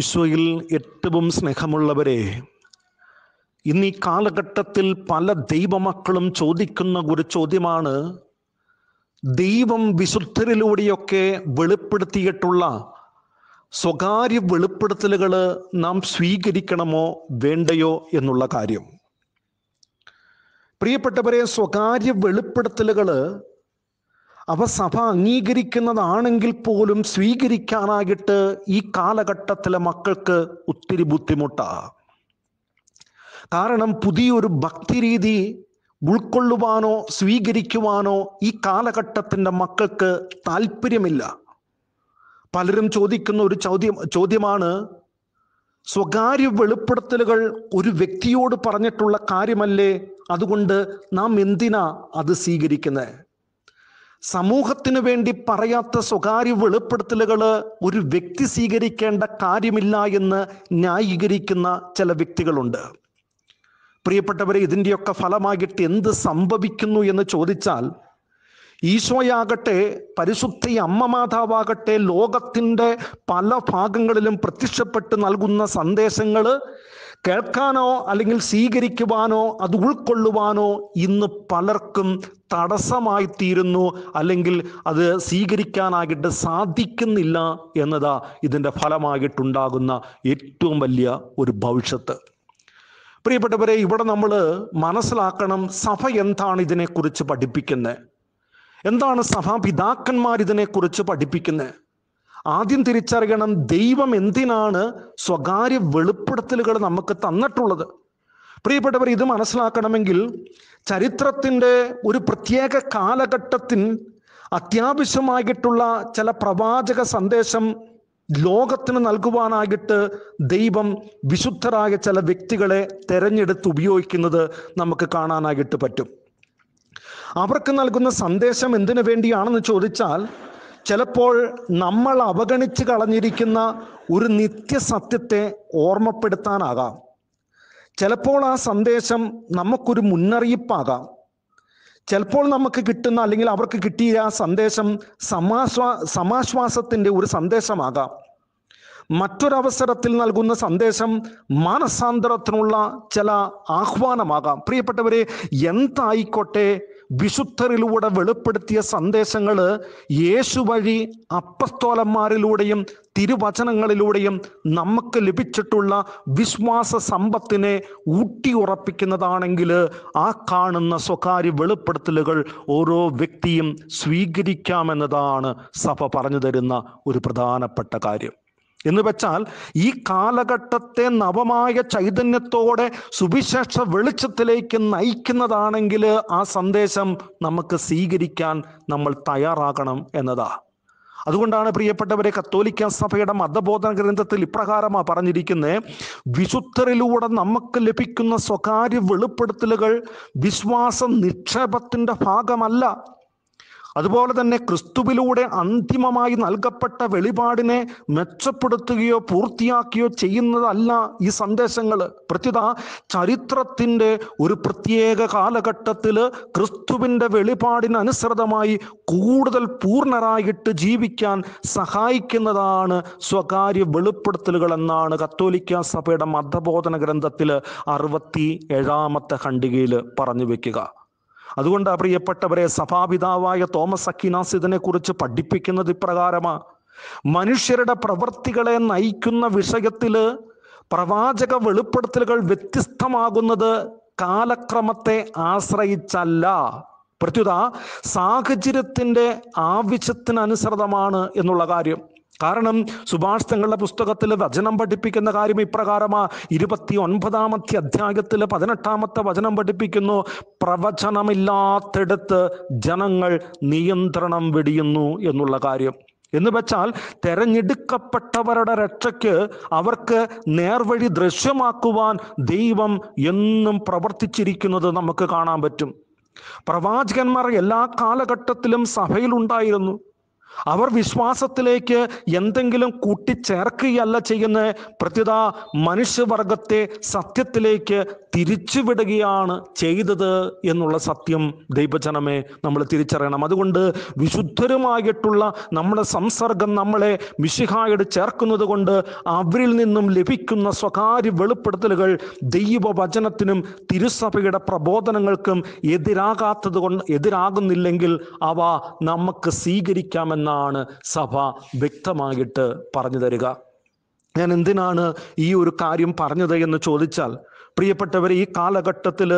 ഈശോയിൽ ഏറ്റവും സ്നേഹമുള്ളവരെ ഇന്നി കാലഘട്ടത്തിൽ പല ദൈവമക്കളും ചോദിക്കുന്ന ഒരു ചോദ്യമാണ് ദൈവം വിശുദ്ധരിലൂടെയൊക്കെ വെളിപ്പെടുത്തിയിട്ടുള്ള സ്വകാര്യ വെളിപ്പെടുത്തലുകൾ നാം സ്വീകരിക്കണമോ വേണ്ടയോ എന്നുള്ള കാര്യം പ്രിയപ്പെട്ടവരെ സ്വകാര്യ വെളിപ്പെടുത്തലുകൾ അവ സഭ അംഗീകരിക്കുന്നതാണെങ്കിൽ പോലും സ്വീകരിക്കാനായിട്ട് ഈ കാലഘട്ടത്തിലെ മക്കൾക്ക് ഒത്തിരി ബുദ്ധിമുട്ടാ കാരണം പുതിയൊരു ഭക്തിരീതി ഉൾക്കൊള്ളുവാനോ സ്വീകരിക്കുവാനോ ഈ കാലഘട്ടത്തിൻ്റെ മക്കൾക്ക് താല്പര്യമില്ല പലരും ചോദിക്കുന്ന ഒരു ചോദ്യം ചോദ്യമാണ് സ്വകാര്യ വെളിപ്പെടുത്തലുകൾ ഒരു വ്യക്തിയോട് പറഞ്ഞിട്ടുള്ള കാര്യമല്ലേ അതുകൊണ്ട് നാം എന്തിനാ അത് സ്വീകരിക്കുന്നത് സമൂഹത്തിന് വേണ്ടി പറയാത്ത സ്വകാര്യ വെളിപ്പെടുത്തലുകൾ ഒരു വ്യക്തി സ്വീകരിക്കേണ്ട കാര്യമില്ല എന്ന് ന്യായീകരിക്കുന്ന ചില വ്യക്തികളുണ്ട് പ്രിയപ്പെട്ടവരെ ഇതിൻ്റെയൊക്കെ ഫലമായിട്ട് എന്ത് സംഭവിക്കുന്നു എന്ന് ചോദിച്ചാൽ ഈശോയാകട്ടെ പരിശുദ്ധ അമ്മ മാതാവാകട്ടെ ലോകത്തിൻ്റെ പല ഭാഗങ്ങളിലും പ്രത്യക്ഷപ്പെട്ട് നൽകുന്ന സന്ദേശങ്ങൾ കേൾക്കാനോ അല്ലെങ്കിൽ സ്വീകരിക്കുവാനോ അത് ഉൾക്കൊള്ളുവാനോ ഇന്ന് പലർക്കും തടസ്സമായി തീരുന്നു അല്ലെങ്കിൽ അത് സ്വീകരിക്കാനായിട്ട് സാധിക്കുന്നില്ല എന്നതാ ഇതിൻ്റെ ഫലമായിട്ടുണ്ടാകുന്ന ഏറ്റവും വലിയ ഒരു ഭവിഷ്യത്ത് പ്രിയപ്പെട്ടവരെ ഇവിടെ നമ്മൾ മനസ്സിലാക്കണം സഭ എന്താണ് ഇതിനെക്കുറിച്ച് പഠിപ്പിക്കുന്നത് എന്താണ് സഭാപിതാക്കന്മാർ ഇതിനെക്കുറിച്ച് പഠിപ്പിക്കുന്നത് ആദ്യം തിരിച്ചറിയണം ദൈവം എന്തിനാണ് സ്വകാര്യ വെളിപ്പെടുത്തലുകൾ നമുക്ക് തന്നിട്ടുള്ളത് പ്രിയപ്പെട്ടവർ ഇത് മനസ്സിലാക്കണമെങ്കിൽ ചരിത്രത്തിൻ്റെ ഒരു പ്രത്യേക കാലഘട്ടത്തിൽ അത്യാവശ്യമായിട്ടുള്ള ചില പ്രവാചക സന്ദേശം ലോകത്തിന് നൽകുവാനായിട്ട് ദൈവം വിശുദ്ധരായ ചില വ്യക്തികളെ തെരഞ്ഞെടുത്ത് ഉപയോഗിക്കുന്നത് നമുക്ക് കാണാനായിട്ട് പറ്റും അവർക്ക് നൽകുന്ന സന്ദേശം എന്തിനു വേണ്ടിയാണെന്ന് ചോദിച്ചാൽ ചിലപ്പോൾ നമ്മൾ അവഗണിച്ച് കളഞ്ഞിരിക്കുന്ന ഒരു നിത്യസത്യത്തെ ഓർമ്മപ്പെടുത്താനാകാം ചിലപ്പോൾ ആ സന്ദേശം നമുക്കൊരു മുന്നറിയിപ്പാകാം ചിലപ്പോൾ നമുക്ക് കിട്ടുന്ന അല്ലെങ്കിൽ അവർക്ക് കിട്ടിയ ആ സന്ദേശം സമാശ്വാ സമാശ്വാസത്തിൻ്റെ ഒരു സന്ദേശമാകാം മറ്റൊരവസരത്തിൽ നൽകുന്ന സന്ദേശം മാനസാന്തരത്തിനുള്ള ചില ആഹ്വാനമാകാം പ്രിയപ്പെട്ടവരെ എന്തായിക്കോട്ടെ വിശുദ്ധരിലൂടെ വെളിപ്പെടുത്തിയ സന്ദേശങ്ങൾ യേശു വഴി അപ്പസ്തോലന്മാരിലൂടെയും തിരുവചനങ്ങളിലൂടെയും നമുക്ക് ലഭിച്ചിട്ടുള്ള വിശ്വാസ സമ്പത്തിനെ ഊട്ടിയുറപ്പിക്കുന്നതാണെങ്കിൽ ആ കാണുന്ന സ്വകാര്യ വെളിപ്പെടുത്തലുകൾ ഓരോ വ്യക്തിയും സ്വീകരിക്കാമെന്നതാണ് സഭ പറഞ്ഞു തരുന്ന ഒരു പ്രധാനപ്പെട്ട കാര്യം എന്ന് വെച്ചാൽ ഈ കാലഘട്ടത്തെ നവമായ ചൈതന്യത്തോടെ സുവിശേഷ വെളിച്ചത്തിലേക്ക് നയിക്കുന്നതാണെങ്കിൽ ആ സന്ദേശം നമുക്ക് സ്വീകരിക്കാൻ നമ്മൾ തയ്യാറാകണം എന്നതാ അതുകൊണ്ടാണ് പ്രിയപ്പെട്ടവരെ കത്തോലിക്ക സഭയുടെ മതബോധന ഗ്രന്ഥത്തിൽ ഇപ്രകാരമാണ് പറഞ്ഞിരിക്കുന്നത് വിശുദ്ധരിലൂടെ നമുക്ക് ലഭിക്കുന്ന സ്വകാര്യ വെളിപ്പെടുത്തലുകൾ വിശ്വാസ നിക്ഷേപത്തിന്റെ ഭാഗമല്ല അതുപോലെ തന്നെ ക്രിസ്തുവിലൂടെ അന്തിമമായി നൽകപ്പെട്ട വെളിപാടിനെ മെച്ചപ്പെടുത്തുകയോ പൂർത്തിയാക്കുകയോ ചെയ്യുന്നതല്ല ഈ സന്ദേശങ്ങൾ പ്രത്യുത ചരിത്രത്തിൻ്റെ ഒരു പ്രത്യേക കാലഘട്ടത്തിൽ ക്രിസ്തുവിൻ്റെ വെളിപാടിനനുസൃതമായി കൂടുതൽ പൂർണ്ണരായിട്ട് ജീവിക്കാൻ സഹായിക്കുന്നതാണ് സ്വകാര്യ വെളിപ്പെടുത്തലുകൾ എന്നാണ് കത്തോലിക്ക സഭയുടെ മതബോധന ഗ്രന്ഥത്തിൽ അറുപത്തി ഏഴാമത്തെ ഖണ്ഡികയിൽ പറഞ്ഞു വെക്കുക അതുകൊണ്ട് പ്രിയപ്പെട്ടവരെ സഭാപിതാവായ തോമസ് അക്കിനാസിദിനെ കുറിച്ച് പഠിപ്പിക്കുന്നത് ഇപ്രകാരമാണ് മനുഷ്യരുടെ പ്രവൃത്തികളെ നയിക്കുന്ന വിഷയത്തിൽ പ്രവാചക വെളിപ്പെടുത്തലുകൾ വ്യത്യസ്തമാകുന്നത് കാലക്രമത്തെ ആശ്രയിച്ചല്ല പ്രത്യുത സാഹചര്യത്തിൻ്റെ ആവശ്യത്തിനനുസൃതമാണ് എന്നുള്ള കാര്യം കാരണം സുഭാഷ് തങ്ങളുടെ പുസ്തകത്തിൽ വചനം പഠിപ്പിക്കുന്ന കാര്യം ഇപ്രകാരമാ ഇരുപത്തി ഒൻപതാമത്തെ അധ്യായത്തിൽ പതിനെട്ടാമത്തെ വചനം പഠിപ്പിക്കുന്നു പ്രവചനമില്ലാത്തെടുത്ത് ജനങ്ങൾ നിയന്ത്രണം വെടിയുന്നു എന്നുള്ള കാര്യം എന്ന് വെച്ചാൽ തെരഞ്ഞെടുക്കപ്പെട്ടവരുടെ രക്ഷയ്ക്ക് അവർക്ക് നേർവഴി ദൃശ്യമാക്കുവാൻ ദൈവം എന്നും പ്രവർത്തിച്ചിരിക്കുന്നത് നമുക്ക് കാണാൻ പറ്റും പ്രവാചകന്മാർ എല്ലാ കാലഘട്ടത്തിലും സഭയിലുണ്ടായിരുന്നു അവർ വിശ്വാസത്തിലേക്ക് എന്തെങ്കിലും കൂട്ടിച്ചേർക്കുകയല്ല ചെയ്യുന്ന പ്രത്യുത മനുഷ്യവർഗത്തെ സത്യത്തിലേക്ക് തിരിച്ചുവിടുകയാണ് ചെയ്തത് എന്നുള്ള സത്യം ദൈവജനമേ നമ്മൾ തിരിച്ചറിയണം അതുകൊണ്ട് വിശുദ്ധരുമായിട്ടുള്ള നമ്മുടെ സംസർഗം നമ്മളെ മിശിഹായോട് ചേർക്കുന്നത് കൊണ്ട് അവരിൽ നിന്നും ലഭിക്കുന്ന സ്വകാര്യ വെളിപ്പെടുത്തലുകൾ ദൈവവചനത്തിനും തിരുസഭയുടെ പ്രബോധനങ്ങൾക്കും എതിരാകാത്തത് കൊണ്ട് എതിരാകുന്നില്ലെങ്കിൽ അവ നമുക്ക് സ്വീകരിക്കാമെന്ന് എന്നാണ് സഭ വ്യക്തമായിട്ട് പറഞ്ഞു തരിക ഞാൻ എന്തിനാണ് ഈ ഒരു കാര്യം പറഞ്ഞത് എന്ന് ചോദിച്ചാൽ പ്രിയപ്പെട്ടവർ ഈ കാലഘട്ടത്തിൽ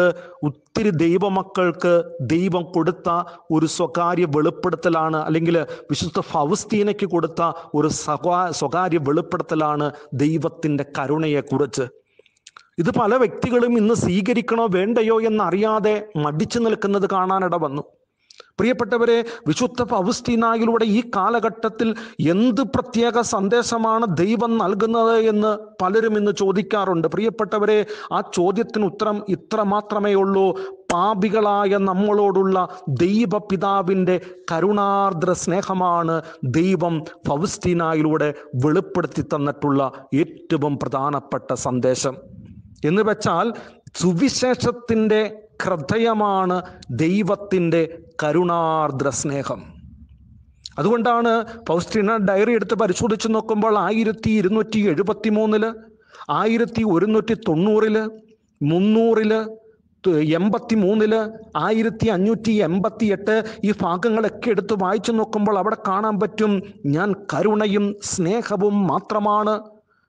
ഒത്തിരി ദൈവമക്കൾക്ക് ദൈവം കൊടുത്ത ഒരു സ്വകാര്യ വെളിപ്പെടുത്തലാണ് അല്ലെങ്കിൽ വിശുദ്ധ ഫൗസ്തീനയ്ക്ക് കൊടുത്ത ഒരു സ്വകാ സ്വകാര്യ വെളിപ്പെടുത്തലാണ് ദൈവത്തിൻ്റെ കരുണയെക്കുറിച്ച് ഇത് പല വ്യക്തികളും ഇന്ന് സ്വീകരിക്കണോ വേണ്ടയോ എന്നറിയാതെ മടിച്ചു നിൽക്കുന്നത് കാണാനിട വന്നു പ്രിയപ്പെട്ടവരെ വിശുദ്ധ പൗസ്തീനായിലൂടെ ഈ കാലഘട്ടത്തിൽ എന്ത് പ്രത്യേക സന്ദേശമാണ് ദൈവം നൽകുന്നത് എന്ന് പലരും ഇന്ന് ചോദിക്കാറുണ്ട് പ്രിയപ്പെട്ടവരെ ആ ചോദ്യത്തിന് ഉത്തരം ഇത്ര മാത്രമേ ഉള്ളൂ പാപികളായ നമ്മളോടുള്ള ദൈവപിതാവിന്റെ കരുണാർദ്ര സ്നേഹമാണ് ദൈവം ഫൗസ്റ്റീനായിലൂടെ വെളിപ്പെടുത്തി തന്നിട്ടുള്ള ഏറ്റവും പ്രധാനപ്പെട്ട സന്ദേശം എന്ന് വെച്ചാൽ സുവിശേഷത്തിൻ്റെ ഹൃദയമാണ് ദൈവത്തിൻ്റെ കരുണാർദ്ര സ്നേഹം അതുകൊണ്ടാണ് പൗസ്റ്റിന ഡയറി എടുത്ത് പരിശോധിച്ച് നോക്കുമ്പോൾ ആയിരത്തി ഇരുന്നൂറ്റി എഴുപത്തി മൂന്നില് ആയിരത്തി ഒരുന്നൂറ്റി തൊണ്ണൂറില് മുന്നൂറില് എൺപത്തി മൂന്നില് ആയിരത്തി അഞ്ഞൂറ്റി എൺപത്തി എട്ട് ഈ ഭാഗങ്ങളൊക്കെ എടുത്ത് വായിച്ചു നോക്കുമ്പോൾ അവിടെ കാണാൻ പറ്റും ഞാൻ കരുണയും സ്നേഹവും മാത്രമാണ്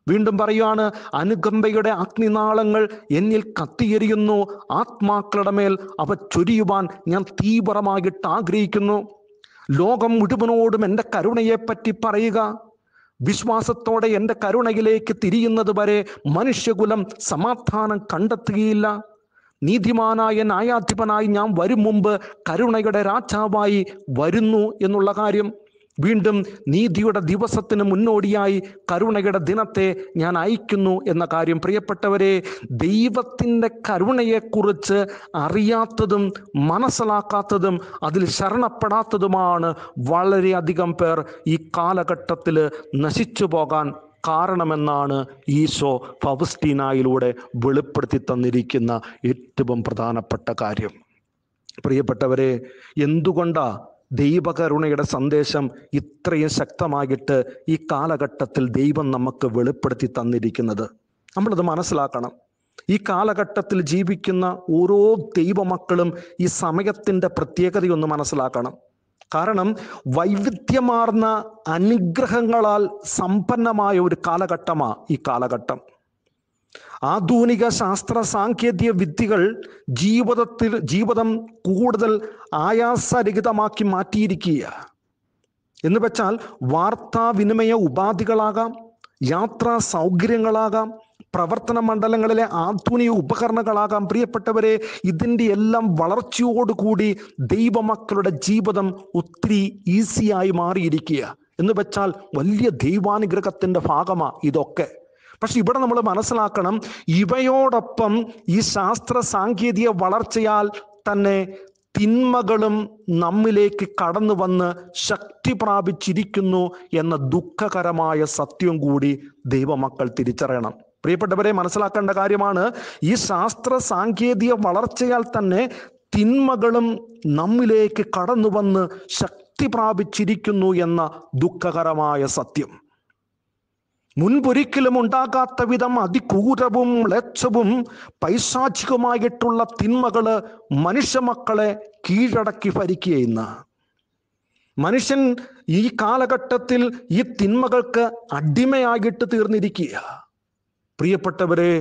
വീണ്ടും പറയുകയാണ് അനുകമ്പയുടെ അഗ്നിനാളങ്ങൾ എന്നിൽ കത്തിയെരിയുന്നു ആത്മാക്കളുടെ മേൽ അവ ചൊരിയുവാൻ ഞാൻ തീവ്രമായിട്ട് ആഗ്രഹിക്കുന്നു ലോകം മുഴുവനോടും എൻ്റെ കരുണയെപ്പറ്റി പറയുക വിശ്വാസത്തോടെ എൻ്റെ കരുണയിലേക്ക് തിരിയുന്നത് വരെ മനുഷ്യകുലം സമാധാനം കണ്ടെത്തുകയില്ല നീതിമാനായ ന്യായാധിപനായി ഞാൻ വരും മുമ്പ് കരുണയുടെ രാജാവായി വരുന്നു എന്നുള്ള കാര്യം വീണ്ടും നീതിയുടെ ദിവസത്തിന് മുന്നോടിയായി കരുണയുടെ ദിനത്തെ ഞാൻ അയക്കുന്നു എന്ന കാര്യം പ്രിയപ്പെട്ടവരെ ദൈവത്തിൻ്റെ കരുണയെക്കുറിച്ച് അറിയാത്തതും മനസ്സിലാക്കാത്തതും അതിൽ ശരണപ്പെടാത്തതുമാണ് വളരെയധികം പേർ ഈ കാലഘട്ടത്തിൽ നശിച്ചു പോകാൻ കാരണമെന്നാണ് ഈശോ ഫൗസ്റ്റീനായിലൂടെ വെളിപ്പെടുത്തി തന്നിരിക്കുന്ന ഏറ്റവും പ്രധാനപ്പെട്ട കാര്യം പ്രിയപ്പെട്ടവരെ എന്തുകൊണ്ടാണ് ദൈവകരുണയുടെ സന്ദേശം ഇത്രയും ശക്തമായിട്ട് ഈ കാലഘട്ടത്തിൽ ദൈവം നമുക്ക് വെളിപ്പെടുത്തി തന്നിരിക്കുന്നത് നമ്മളത് മനസ്സിലാക്കണം ഈ കാലഘട്ടത്തിൽ ജീവിക്കുന്ന ഓരോ ദൈവമക്കളും ഈ സമയത്തിൻ്റെ പ്രത്യേകതയൊന്ന് മനസ്സിലാക്കണം കാരണം വൈവിധ്യമാർന്ന അനുഗ്രഹങ്ങളാൽ സമ്പന്നമായ ഒരു കാലഘട്ടമാണ് ഈ കാലഘട്ടം ആധുനിക ശാസ്ത്ര സാങ്കേതിക വിദ്യകൾ ജീവിതത്തിൽ ജീവിതം കൂടുതൽ ആയാസരഹിതമാക്കി മാറ്റിയിരിക്കുക എന്ന് വെച്ചാൽ വാർത്താവിനിമയ ഉപാധികളാകാം യാത്രാ സൗകര്യങ്ങളാകാം പ്രവർത്തന മണ്ഡലങ്ങളിലെ ആധുനിക ഉപകരണങ്ങളാകാം പ്രിയപ്പെട്ടവരെ ഇതിൻ്റെ എല്ലാം വളർച്ചയോടുകൂടി ദൈവമക്കളുടെ ജീവിതം ഒത്തിരി ഈസിയായി മാറിയിരിക്കുക എന്ന് വെച്ചാൽ വലിയ ദൈവാനുഗ്രഹത്തിൻ്റെ ഭാഗമാണ് ഇതൊക്കെ പക്ഷെ ഇവിടെ നമ്മൾ മനസ്സിലാക്കണം ഇവയോടൊപ്പം ഈ ശാസ്ത്ര സാങ്കേതിക വളർച്ചയാൽ തന്നെ തിന്മകളും നമ്മിലേക്ക് കടന്നു വന്ന് ശക്തി പ്രാപിച്ചിരിക്കുന്നു എന്ന ദുഃഖകരമായ സത്യം കൂടി ദൈവമക്കൾ തിരിച്ചറിയണം പ്രിയപ്പെട്ടവരെ മനസ്സിലാക്കേണ്ട കാര്യമാണ് ഈ ശാസ്ത്ര സാങ്കേതിക വളർച്ചയാൽ തന്നെ തിന്മകളും നമ്മിലേക്ക് കടന്നു വന്ന് ശക്തി പ്രാപിച്ചിരിക്കുന്നു എന്ന ദുഃഖകരമായ സത്യം മുൻപൊരിക്കലും ഉണ്ടാകാത്ത വിധം അതിക്രൂരവും ലക്ഷവും പൈശാചികമായിട്ടുള്ള തിന്മകള് മനുഷ്യമക്കളെ കീഴടക്കി ഭരിക്കുകയെന്ന് മനുഷ്യൻ ഈ കാലഘട്ടത്തിൽ ഈ തിന്മകൾക്ക് അടിമയായിട്ട് തീർന്നിരിക്കുക പ്രിയപ്പെട്ടവരെ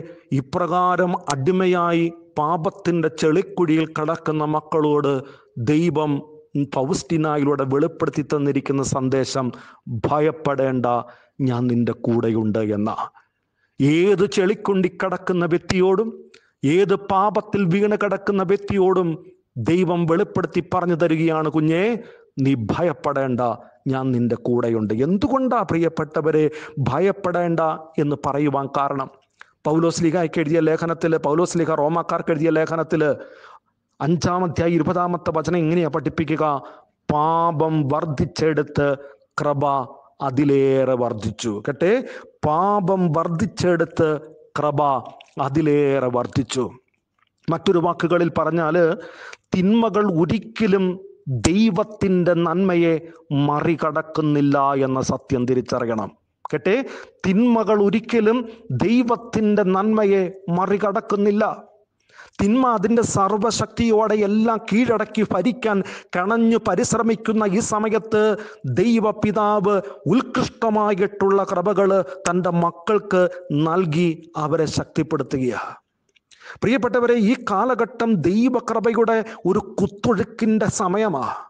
ഇപ്രകാരം അടിമയായി പാപത്തിന്റെ ചെളിക്കുഴിയിൽ കടക്കുന്ന മക്കളോട് ദൈവം പൗസ്റ്റിനായിലൂടെ വെളിപ്പെടുത്തി തന്നിരിക്കുന്ന സന്ദേശം ഭയപ്പെടേണ്ട ഞാൻ നിന്റെ കൂടെയുണ്ട് എന്ന ഏത് ചെളിക്കൊണ്ടി കടക്കുന്ന വ്യക്തിയോടും ഏത് പാപത്തിൽ വീണ് കിടക്കുന്ന വ്യക്തിയോടും ദൈവം വെളിപ്പെടുത്തി പറഞ്ഞു തരികയാണ് കുഞ്ഞേ നീ ഭയപ്പെടേണ്ട ഞാൻ നിന്റെ കൂടെയുണ്ട് എന്തുകൊണ്ടാ പ്രിയപ്പെട്ടവരെ ഭയപ്പെടേണ്ട എന്ന് പറയുവാൻ കാരണം പൗലോസ് ലിഗയ്ക്ക് എഴുതിയ ലേഖനത്തിൽ പൗലോസ് ലിഗ റോമാക്കാർക്ക് എഴുതിയ ലേഖനത്തിൽ അഞ്ചാമധ്യായ ഇരുപതാമത്തെ വചനം എങ്ങനെയാ പഠിപ്പിക്കുക പാപം വർദ്ധിച്ചെടുത്ത് കൃപ അതിലേറെ വർദ്ധിച്ചു കേട്ടെ പാപം വർദ്ധിച്ചെടുത്ത് കൃപ അതിലേറെ വർദ്ധിച്ചു മറ്റൊരു വാക്കുകളിൽ പറഞ്ഞാല് തിന്മകൾ ഒരിക്കലും ദൈവത്തിൻ്റെ നന്മയെ മറികടക്കുന്നില്ല എന്ന സത്യം തിരിച്ചറിയണം കേട്ടെ തിന്മകൾ ഒരിക്കലും ദൈവത്തിൻ്റെ നന്മയെ മറികടക്കുന്നില്ല തിന്മ അതിൻ്റെ സർവശക്തിയോടെ എല്ലാം കീഴടക്കി ഭരിക്കാൻ കണഞ്ഞു പരിശ്രമിക്കുന്ന ഈ സമയത്ത് ദൈവപിതാവ് ഉത്കൃഷ്ടമായിട്ടുള്ള കൃപകൾ തൻ്റെ മക്കൾക്ക് നൽകി അവരെ ശക്തിപ്പെടുത്തുകയാണ് പ്രിയപ്പെട്ടവരെ ഈ കാലഘട്ടം ദൈവകൃപയുടെ ഒരു കുത്തൊഴുക്കിൻ്റെ സമയമാണ്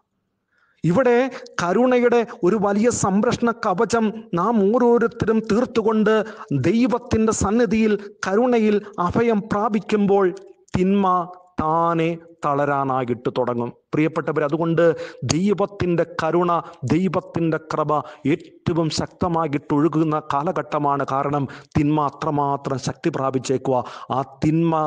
ഇവിടെ കരുണയുടെ ഒരു വലിയ സംരക്ഷണ കവചം നാം ഓരോരുത്തരും തീർത്തുകൊണ്ട് ദൈവത്തിൻ്റെ സന്നിധിയിൽ കരുണയിൽ അഭയം പ്രാപിക്കുമ്പോൾ തിന്മ താനെ തളരാനായിട്ട് തുടങ്ങും പ്രിയപ്പെട്ടവർ അതുകൊണ്ട് ദൈവത്തിൻ്റെ കരുണ ദൈവത്തിൻ്റെ കൃപ ഏറ്റവും ശക്തമായിട്ട് ഒഴുകുന്ന കാലഘട്ടമാണ് കാരണം തിന്മ അത്രമാത്രം ശക്തി പ്രാപിച്ചേക്കുക ആ തിന്മ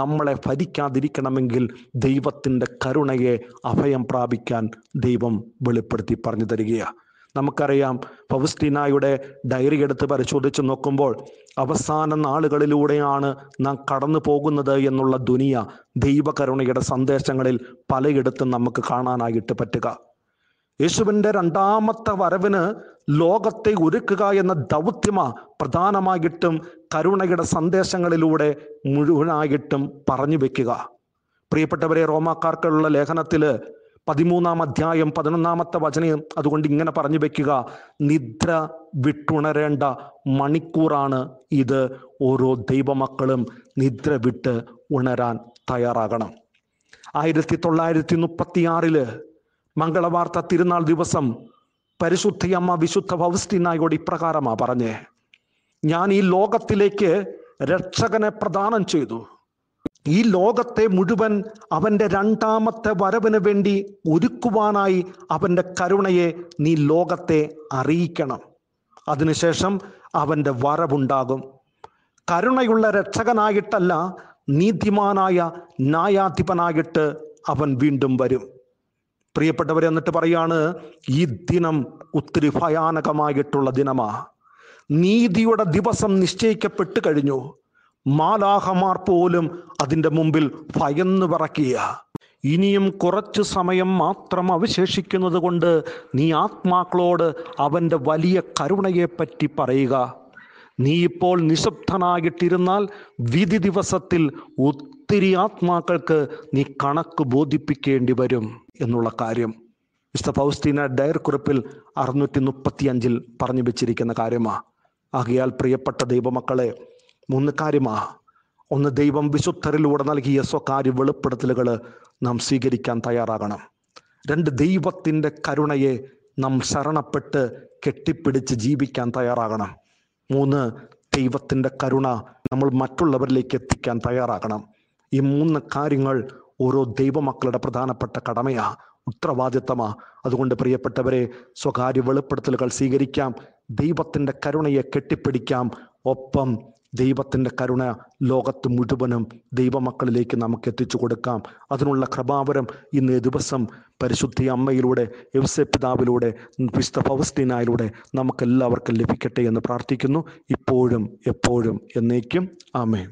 നമ്മളെ ഭരിക്കാതിരിക്കണമെങ്കിൽ ദൈവത്തിൻ്റെ കരുണയെ അഭയം പ്രാപിക്കാൻ ദൈവം വെളിപ്പെടുത്തി പറഞ്ഞു തരികയാണ് നമുക്കറിയാം ഫൗസ്റ്റീനായുടെ ഡയറി എടുത്ത് പരിശോധിച്ച് നോക്കുമ്പോൾ അവസാന നാളുകളിലൂടെയാണ് നാം കടന്നു പോകുന്നത് എന്നുള്ള ദുനിയ ദൈവകരുണയുടെ സന്ദേശങ്ങളിൽ പലയിടത്തും നമുക്ക് കാണാനായിട്ട് പറ്റുക യേശുവിൻ്റെ രണ്ടാമത്തെ വരവിന് ലോകത്തെ ഒരുക്കുക എന്ന ദൗത്യമ പ്രധാനമായിട്ടും കരുണയുടെ സന്ദേശങ്ങളിലൂടെ മുഴുവനായിട്ടും പറഞ്ഞു വെക്കുക പ്രിയപ്പെട്ടവരെ റോമാക്കാർക്കുള്ള ലേഖനത്തിൽ പതിമൂന്നാം അധ്യായം പതിനൊന്നാമത്തെ വചനം അതുകൊണ്ട് ഇങ്ങനെ പറഞ്ഞു വെക്കുക നിദ്ര വിട്ടുണരേണ്ട മണിക്കൂറാണ് ഇത് ഓരോ ദൈവമക്കളും നിദ്ര വിട്ട് ഉണരാൻ തയ്യാറാകണം ആയിരത്തി തൊള്ളായിരത്തി ആറില് മംഗളവാർത്ത തിരുനാൾ ദിവസം പരിശുദ്ധയമ്മ വിശുദ്ധ ഫൗസ്റ്റിനായോട് ഇപ്രകാരമാ പറഞ്ഞേ ഞാൻ ഈ ലോകത്തിലേക്ക് രക്ഷകനെ പ്രദാനം ചെയ്തു ഈ ലോകത്തെ മുഴുവൻ അവൻ്റെ രണ്ടാമത്തെ വരവിന് വേണ്ടി ഒരുക്കുവാനായി അവൻ്റെ കരുണയെ നീ ലോകത്തെ അറിയിക്കണം അതിനുശേഷം അവൻ്റെ വരവുണ്ടാകും കരുണയുള്ള രക്ഷകനായിട്ടല്ല നീതിമാനായ ന്യായാധിപനായിട്ട് അവൻ വീണ്ടും വരും പ്രിയപ്പെട്ടവരെ എന്നിട്ട് പറയാണ് ഈ ദിനം ഒത്തിരി ഭയാനകമായിട്ടുള്ള ദിനമാ നീതിയുടെ ദിവസം നിശ്ചയിക്കപ്പെട്ട് കഴിഞ്ഞു മാലാഹമാർ പോലും അതിൻ്റെ മുമ്പിൽ ഭയന്നു പറക്കുക ഇനിയും കുറച്ച് സമയം മാത്രം അവശേഷിക്കുന്നത് കൊണ്ട് നീ ആത്മാക്കളോട് അവൻ്റെ വലിയ കരുണയെപ്പറ്റി പറയുക നീ ഇപ്പോൾ നിശബ്ദനായിട്ടിരുന്നാൽ വിധി ദിവസത്തിൽ ഒത്തിരി ആത്മാക്കൾക്ക് നീ കണക്ക് ബോധിപ്പിക്കേണ്ടി വരും എന്നുള്ള കാര്യം മിസ്റ്റർ ഫൗസ്തീന ഡയർ കുറിപ്പിൽ അറുന്നൂറ്റി അഞ്ചിൽ പറഞ്ഞു വെച്ചിരിക്കുന്ന കാര്യമാണ് ആകയാൽ പ്രിയപ്പെട്ട ദൈവമക്കളെ മൂന്ന് കാര്യമാ ഒന്ന് ദൈവം വിശുദ്ധരിലൂടെ നൽകിയ സ്വകാര്യ വെളിപ്പെടുത്തലുകൾ നാം സ്വീകരിക്കാൻ തയ്യാറാകണം രണ്ട് ദൈവത്തിൻ്റെ കരുണയെ നാം ശരണപ്പെട്ട് കെട്ടിപ്പിടിച്ച് ജീവിക്കാൻ തയ്യാറാകണം മൂന്ന് ദൈവത്തിൻ്റെ കരുണ നമ്മൾ മറ്റുള്ളവരിലേക്ക് എത്തിക്കാൻ തയ്യാറാകണം ഈ മൂന്ന് കാര്യങ്ങൾ ഓരോ ദൈവമക്കളുടെ പ്രധാനപ്പെട്ട കടമയാ ഉത്തരവാദിത്തമാ അതുകൊണ്ട് പ്രിയപ്പെട്ടവരെ സ്വകാര്യ വെളിപ്പെടുത്തലുകൾ സ്വീകരിക്കാം ദൈവത്തിൻ്റെ കരുണയെ കെട്ടിപ്പിടിക്കാം ഒപ്പം ദൈവത്തിൻ്റെ കരുണ ലോകത്ത് മുഴുവനും ദൈവമക്കളിലേക്ക് നമുക്ക് എത്തിച്ചു കൊടുക്കാം അതിനുള്ള കൃപാവരം ഇന്ന് ദിവസം പരിശുദ്ധി അമ്മയിലൂടെ പിതാവിലൂടെ വിശുദ്ധ ഫൗസ്റ്റീനായിലൂടെ നമുക്കെല്ലാവർക്കും ലഭിക്കട്ടെ എന്ന് പ്രാർത്ഥിക്കുന്നു ഇപ്പോഴും എപ്പോഴും എന്നേക്കും ആമേ